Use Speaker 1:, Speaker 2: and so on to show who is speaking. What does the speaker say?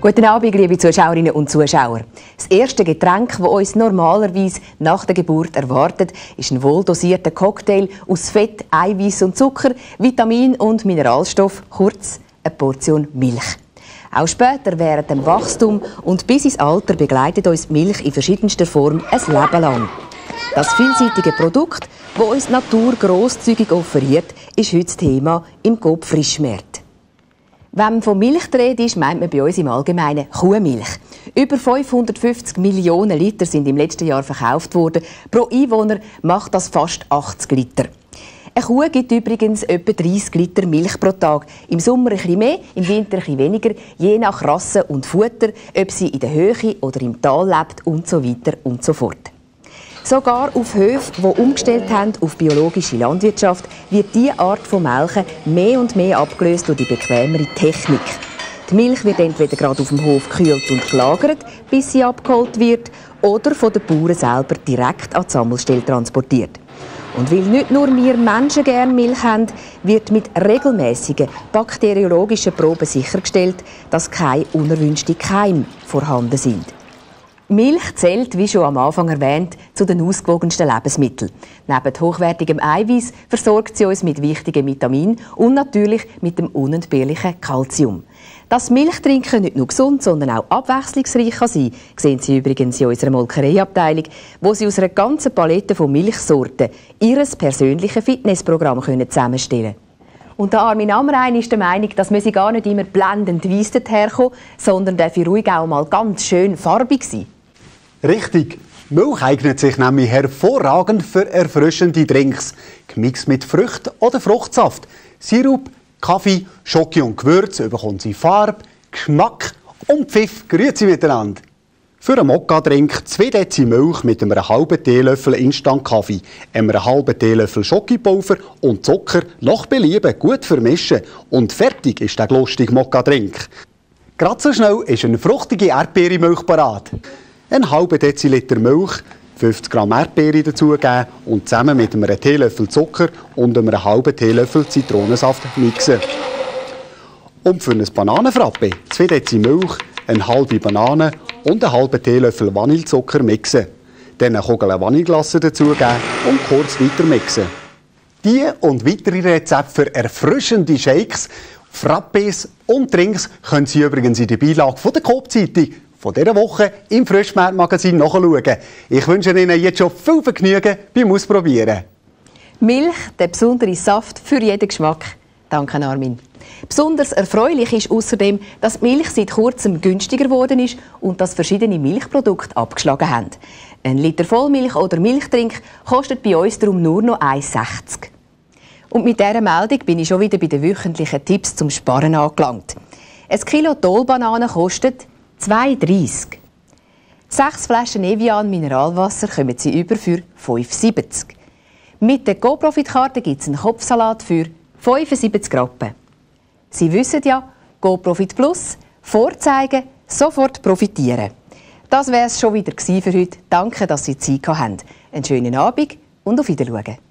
Speaker 1: Guten Abend, liebe Zuschauerinnen und Zuschauer. Das erste Getränk, das uns normalerweise nach der Geburt erwartet, ist ein wohldosierter Cocktail aus Fett, Eiweiß und Zucker, Vitamin und Mineralstoff, kurz eine Portion Milch. Auch später während dem Wachstum und bis ins Alter begleitet uns Milch in verschiedenster Form ein Leben lang. Das vielseitige Produkt, das uns die Natur grosszügig offeriert, ist heute das Thema im Kopf Frischmärz. Wenn man von Milch die ist, meint man bei uns im Allgemeinen Kuhmilch. Über 550 Millionen Liter sind im letzten Jahr verkauft worden. Pro Einwohner macht das fast 80 Liter. Eine Kuh gibt übrigens etwa 30 Liter Milch pro Tag. Im Sommer ein bisschen mehr, im Winter ein bisschen weniger, je nach Rasse und Futter, ob sie in der Höhe oder im Tal lebt und so weiter und so fort. Sogar auf Höfen, die umgestellt haben auf biologische Landwirtschaft, wird diese Art von Melken mehr und mehr abgelöst durch die bequemere Technik. Die Milch wird entweder gerade auf dem Hof gekühlt und gelagert, bis sie abgeholt wird, oder von den Bauern selber direkt an die Sammelstelle transportiert. Und weil nicht nur wir Menschen gerne Milch haben, wird mit regelmäßigen bakteriologischen Proben sichergestellt, dass keine unerwünschten Keime vorhanden sind. Milch zählt, wie schon am Anfang erwähnt, zu den ausgewogensten Lebensmitteln. Neben hochwertigem Eiweiß versorgt sie uns mit wichtigen Vitaminen und natürlich mit dem unentbehrlichen Kalzium. Dass Milchtrinken nicht nur gesund, sondern auch abwechslungsreich kann sein, sehen Sie übrigens in unserer Molkereiabteilung, wo Sie aus einer ganzen Palette von Milchsorten Ihr persönliches Fitnessprogramm zusammenstellen können. Und der Armin Amrein ist der Meinung, dass man sie gar nicht immer blendend weiss herkommen, sondern dafür ruhig auch mal ganz schön farbig sein.
Speaker 2: Richtig. Milch eignet sich nämlich hervorragend für erfrischende Drinks, gemixt mit Früchten oder Fruchtsaft. Sirup, Kaffee, Schoki und Gewürze bekommen sie Farbe, Geschmack und Pfiff. Grüezi miteinander. Für einen Mokka-Drink 2 Dezi Milch mit einem halben Teelöffel Instant-Kaffee, einem halben Teelöffel Schokipulver und Zucker nach Belieben gut vermischen. Und fertig ist der lustige Mokka-Drink. Gerade so schnell ist eine fruchtige Erdbeermilch parat einen halben Deziliter Milch, 50 Gramm Erdbeere dazugeben und zusammen mit einem Teelöffel Zucker und einem halben Teelöffel Zitronensaft mixen. Und für ein Bananenfrappe 2 Deziliter Milch, eine halbe Banane und einen halben Teelöffel Vanillezucker mixen. Dann eine Kugel Vanilleglasse dazugeben und kurz weiter mixen. Diese und weitere Rezepte für erfrischende Shakes, Frappes und Drinks können Sie übrigens in der Beilage der Coop-Zeitung von dieser Woche im Frischmarktmagazin nachschauen. Ich wünsche Ihnen jetzt schon viel Vergnügen beim Ausprobieren.
Speaker 1: Milch, der besondere Saft für jeden Geschmack. Danke, Armin. Besonders erfreulich ist außerdem, dass die Milch seit kurzem günstiger geworden ist und dass verschiedene Milchprodukte abgeschlagen haben. Ein Liter Vollmilch oder Milchtrink kostet bei uns darum nur noch 1,60. Und mit dieser Meldung bin ich schon wieder bei den wöchentlichen Tipps zum Sparen angelangt. Ein Kilo Tollbananen kostet 2,30. Sechs Flaschen Evian Mineralwasser kommen Sie über für 5,70. Mit der GoProfit-Karte gibt es einen Kopfsalat für 75 Rappen. Sie wissen ja, GoProfit Plus, vorzeigen, sofort profitieren. Das wäre es schon wieder für heute. Danke, dass Sie Zeit hatten. Einen schönen Abend und auf Wiedersehen.